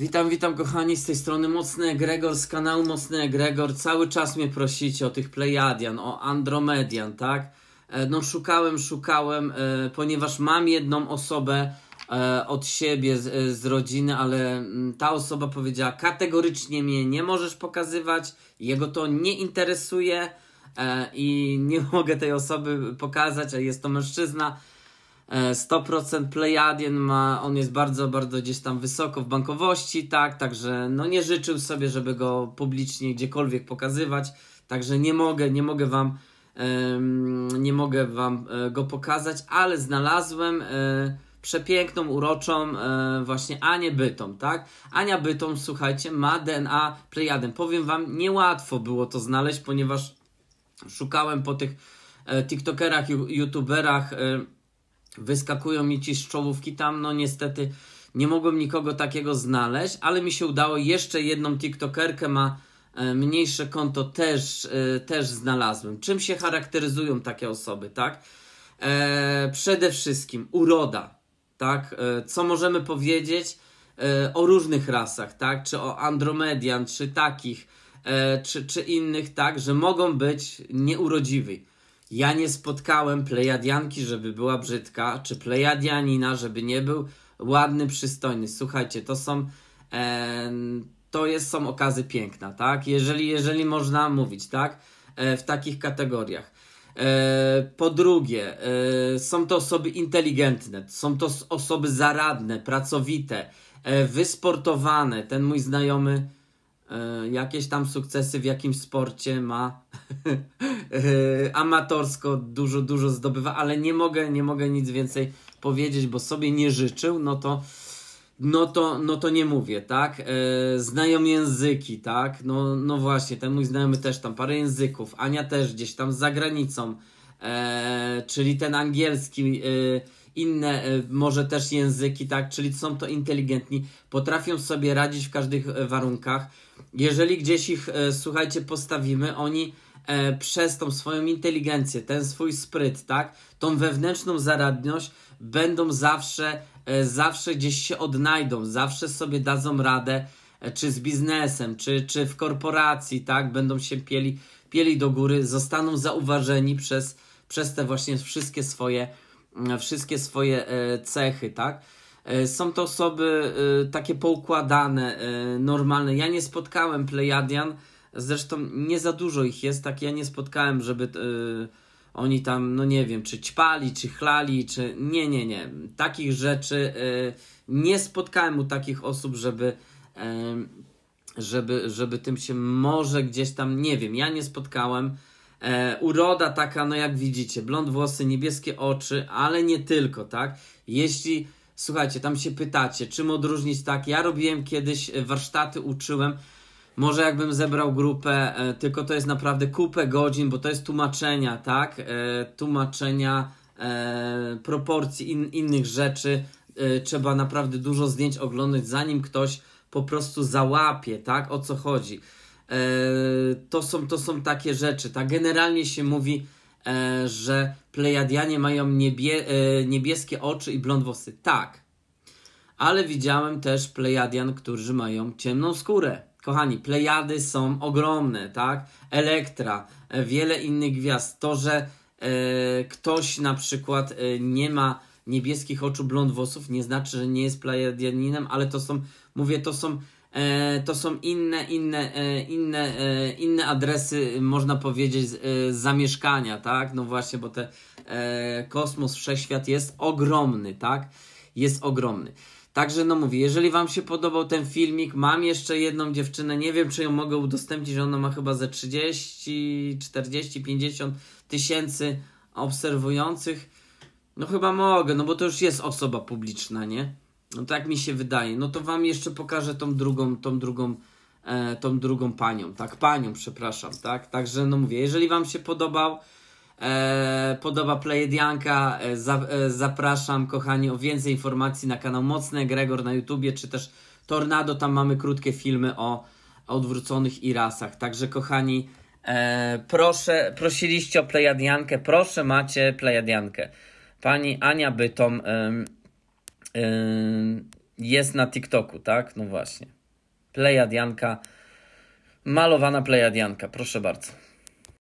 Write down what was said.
Witam, witam kochani, z tej strony Mocny Egregor, z kanału Mocny Egregor. Cały czas mnie prosicie o tych Plejadian, o Andromedian, tak? E, no szukałem, szukałem, e, ponieważ mam jedną osobę e, od siebie, z, z rodziny, ale mm, ta osoba powiedziała kategorycznie mnie nie możesz pokazywać, jego to nie interesuje i nie mogę tej osoby pokazać, a jest to mężczyzna. 100% Plejadien ma, on jest bardzo, bardzo gdzieś tam wysoko w bankowości, tak, także no nie życzył sobie, żeby go publicznie gdziekolwiek pokazywać, także nie mogę, nie mogę wam, nie mogę wam e, go pokazać, ale znalazłem e, przepiękną, uroczą e, właśnie Anię Bytom, tak? Ania Bytom, słuchajcie, ma DNA Plejaden. Powiem Wam, niełatwo było to znaleźć, ponieważ szukałem po tych tiktokerach, youtuberach, wyskakują mi ci z czołówki tam, no niestety nie mogłem nikogo takiego znaleźć, ale mi się udało, jeszcze jedną tiktokerkę ma e, mniejsze konto też, e, też znalazłem. Czym się charakteryzują takie osoby, tak? E, przede wszystkim uroda, tak? E, co możemy powiedzieć e, o różnych rasach, tak? Czy o Andromedian, czy takich, e, czy, czy innych, tak? Że mogą być nieurodziwi ja nie spotkałem plejadianki, żeby była brzydka, czy plejadianina, żeby nie był ładny, przystojny. Słuchajcie, to są. E, to jest, są okazy piękna, tak? Jeżeli, jeżeli można mówić, tak? E, w takich kategoriach. E, po drugie, e, są to osoby inteligentne, są to osoby zaradne, pracowite, e, wysportowane. Ten mój znajomy E, jakieś tam sukcesy w jakimś sporcie ma e, amatorsko dużo, dużo zdobywa, ale nie mogę, nie mogę nic więcej powiedzieć, bo sobie nie życzył, no to no to, no to nie mówię, tak? E, znają języki, tak? No, no właśnie, ten mój znajomy też tam parę języków, Ania też gdzieś tam za granicą, e, czyli ten angielski, e, inne e, może też języki, tak, czyli są to inteligentni, potrafią sobie radzić w każdych e, warunkach. Jeżeli gdzieś ich, e, słuchajcie, postawimy, oni e, przez tą swoją inteligencję, ten swój spryt, tak, tą wewnętrzną zaradność będą zawsze, zawsze gdzieś się odnajdą, zawsze sobie dadzą radę, czy z biznesem, czy, czy w korporacji, tak, będą się pieli, pieli do góry, zostaną zauważeni przez, przez te właśnie wszystkie swoje, mm, wszystkie swoje e, cechy, tak? E, są to osoby e, takie poukładane, normalne. Ja nie spotkałem Plejadian, zresztą nie za dużo ich jest, tak ja nie spotkałem, żeby oni tam, no nie wiem, czy ćpali, czy chlali, czy. Nie, nie, nie. Takich rzeczy nie spotkałem u takich osób, żeby. Żeby, żeby tym się może gdzieś tam, nie wiem, ja nie spotkałem. E, uroda taka, no jak widzicie, blond włosy, niebieskie oczy, ale nie tylko, tak? Jeśli słuchajcie, tam się pytacie, czym odróżnić tak. Ja robiłem kiedyś e, warsztaty, uczyłem. Może jakbym zebrał grupę, e, tylko to jest naprawdę kupę godzin, bo to jest tłumaczenia, tak? E, tłumaczenia e, proporcji in, innych rzeczy. E, trzeba naprawdę dużo zdjęć oglądać, zanim ktoś po prostu załapie, tak? O co chodzi. E, to są, to są takie rzeczy. Tak generalnie się mówi, e, że Plejadianie mają niebie, e, niebieskie oczy i blond włosy. Tak. Ale widziałem też Plejadian, którzy mają ciemną skórę. Kochani, Plejady są ogromne, tak? Elektra, wiele innych gwiazd. To, że ktoś na przykład nie ma niebieskich oczu, blond włosów, nie znaczy, że nie jest Plejadianinem, ale to są, mówię, to są E, to są inne, inne, e, inne, e, inne adresy, można powiedzieć, zamieszkania, tak? No właśnie, bo ten kosmos, wszechświat jest ogromny, tak? Jest ogromny. Także no mówię, jeżeli Wam się podobał ten filmik, mam jeszcze jedną dziewczynę, nie wiem czy ją mogę udostępnić, ona ma chyba ze 30, 40, 50 tysięcy obserwujących. No chyba mogę, no bo to już jest osoba publiczna, nie? No tak mi się wydaje. No to wam jeszcze pokażę tą drugą, tą drugą, e, tą drugą panią, tak, panią, przepraszam, tak. Także no mówię, jeżeli wam się podobał, e, podoba plejadianka. e, za, e, zapraszam kochani o więcej informacji na kanał Mocny Gregor na YouTubie, czy też Tornado, tam mamy krótkie filmy o odwróconych i rasach. Także kochani, e, proszę, prosiliście o Plejadiankę, proszę macie Plejadiankę. Pani Ania Bytom jest na TikToku, tak? No właśnie. Plejadianka, malowana plejadianka, proszę bardzo.